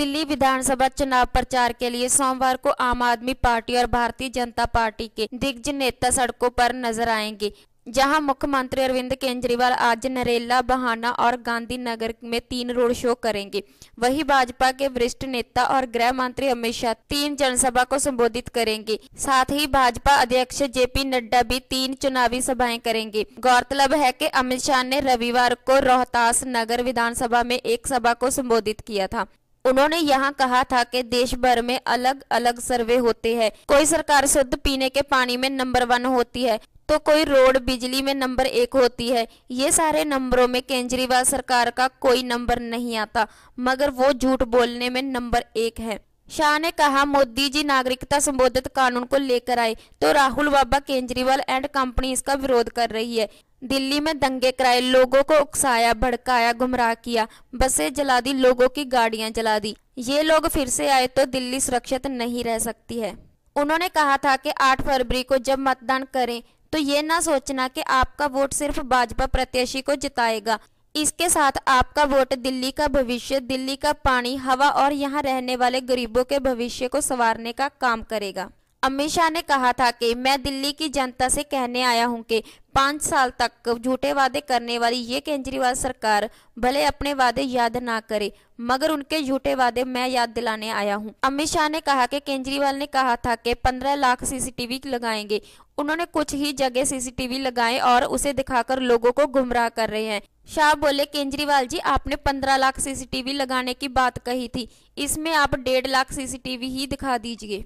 दिल्ली विधानसभा चुनाव प्रचार के लिए सोमवार को आम आदमी पार्टी और भारतीय जनता पार्टी के दिग्गज नेता सड़कों पर नजर आएंगे जहां मुख्यमंत्री अरविंद केजरीवाल आज नरेला बहाना और गांधीनगर में तीन रोड शो करेंगे वहीं भाजपा के वरिष्ठ नेता और गृह मंत्री अमित शाह तीन जनसभा को संबोधित करेंगे साथ ही भाजपा अध्यक्ष जेपी नड्डा भी तीन चुनावी सभाएं करेंगे गौरतलब है कि अमित शाह ने रविवार को रोहतास नगर विधानसभा में एक सभा को संबोधित किया था उन्होंने यहाँ कहा था कि देश भर में अलग अलग सर्वे होते हैं कोई सरकार शुद्ध पीने के पानी में नंबर वन होती है तो कोई रोड बिजली में नंबर एक होती है ये सारे नंबरों में केजरीवाल सरकार का कोई नंबर नहीं आता मगर वो झूठ बोलने में नंबर एक है शाह ने कहा मोदी जी नागरिकता संबोधित कानून को लेकर आए तो राहुल बाबा केजरीवाल एंड कंपनी इसका विरोध कर रही है दिल्ली में दंगे कराए लोगों को उकसाया भड़काया गुमराह किया बसें जला दी लोगों की गाड़ियां जला दी ये लोग फिर से आए तो दिल्ली सुरक्षित नहीं रह सकती है उन्होंने कहा था कि 8 फरवरी को जब मतदान करें तो ये ना सोचना कि आपका वोट सिर्फ भाजपा प्रत्याशी को जिताएगा इसके साथ आपका वोट दिल्ली का भविष्य दिल्ली का पानी हवा और यहाँ रहने वाले गरीबों के भविष्य को संवारने का काम करेगा अमित शाह ने कहा था कि मैं दिल्ली की जनता से कहने आया हूं कि पाँच साल तक झूठे वादे करने वाली ये केजरीवाल सरकार भले अपने वादे याद ना करे मगर उनके झूठे वादे मैं याद दिलाने आया हूं। अमित शाह ने कहा कि केजरीवाल ने कहा था कि पंद्रह लाख सीसीटीवी लगाएंगे उन्होंने कुछ ही जगह सीसीटीवी लगाए और उसे दिखाकर लोगों को गुमराह कर रहे हैं शाह बोले केजरीवाल जी आपने पंद्रह लाख सीसीटीवी लगाने की बात कही थी इसमें आप डेढ़ लाख सीसीटीवी ही दिखा दीजिए